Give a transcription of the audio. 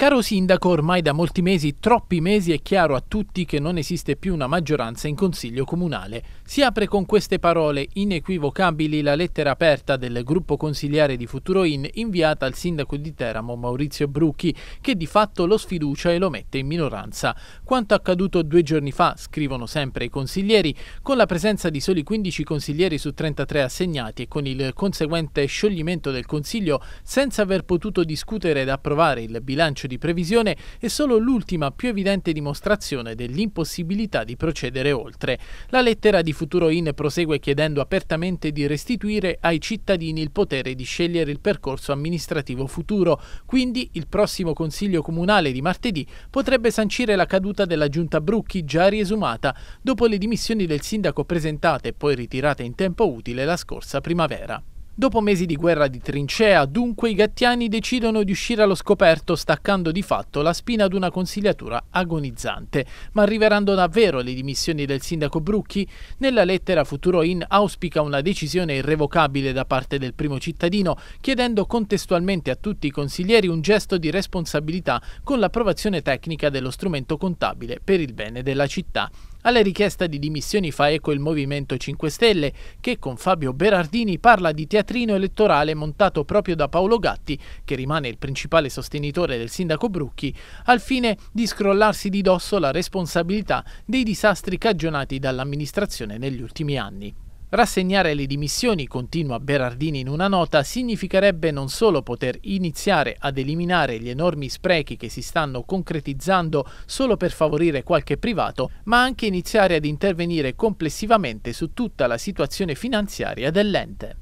Caro sindaco, ormai da molti mesi, troppi mesi, è chiaro a tutti che non esiste più una maggioranza in consiglio comunale. Si apre con queste parole inequivocabili la lettera aperta del gruppo consigliare di Futuro In inviata al sindaco di Teramo Maurizio Brucchi, che di fatto lo sfiducia e lo mette in minoranza. Quanto accaduto due giorni fa, scrivono sempre i consiglieri, con la presenza di soli 15 consiglieri su 33 assegnati e con il conseguente scioglimento del consiglio, senza aver potuto discutere ed approvare il bilancio di previsione è solo l'ultima più evidente dimostrazione dell'impossibilità di procedere oltre. La lettera di Futuro In prosegue chiedendo apertamente di restituire ai cittadini il potere di scegliere il percorso amministrativo futuro, quindi il prossimo Consiglio Comunale di martedì potrebbe sancire la caduta della giunta Brucchi già riesumata dopo le dimissioni del sindaco presentate e poi ritirate in tempo utile la scorsa primavera. Dopo mesi di guerra di trincea, dunque, i gattiani decidono di uscire allo scoperto, staccando di fatto la spina ad una consigliatura agonizzante. Ma arriveranno davvero le dimissioni del sindaco Brucchi? Nella lettera Futuro In auspica una decisione irrevocabile da parte del primo cittadino, chiedendo contestualmente a tutti i consiglieri un gesto di responsabilità con l'approvazione tecnica dello strumento contabile per il bene della città. Alla richiesta di dimissioni fa eco il Movimento 5 Stelle, che con Fabio Berardini parla di teatrino elettorale montato proprio da Paolo Gatti, che rimane il principale sostenitore del sindaco Brucchi, al fine di scrollarsi di dosso la responsabilità dei disastri cagionati dall'amministrazione negli ultimi anni. Rassegnare le dimissioni, continua Berardini in una nota, significherebbe non solo poter iniziare ad eliminare gli enormi sprechi che si stanno concretizzando solo per favorire qualche privato, ma anche iniziare ad intervenire complessivamente su tutta la situazione finanziaria dell'ente.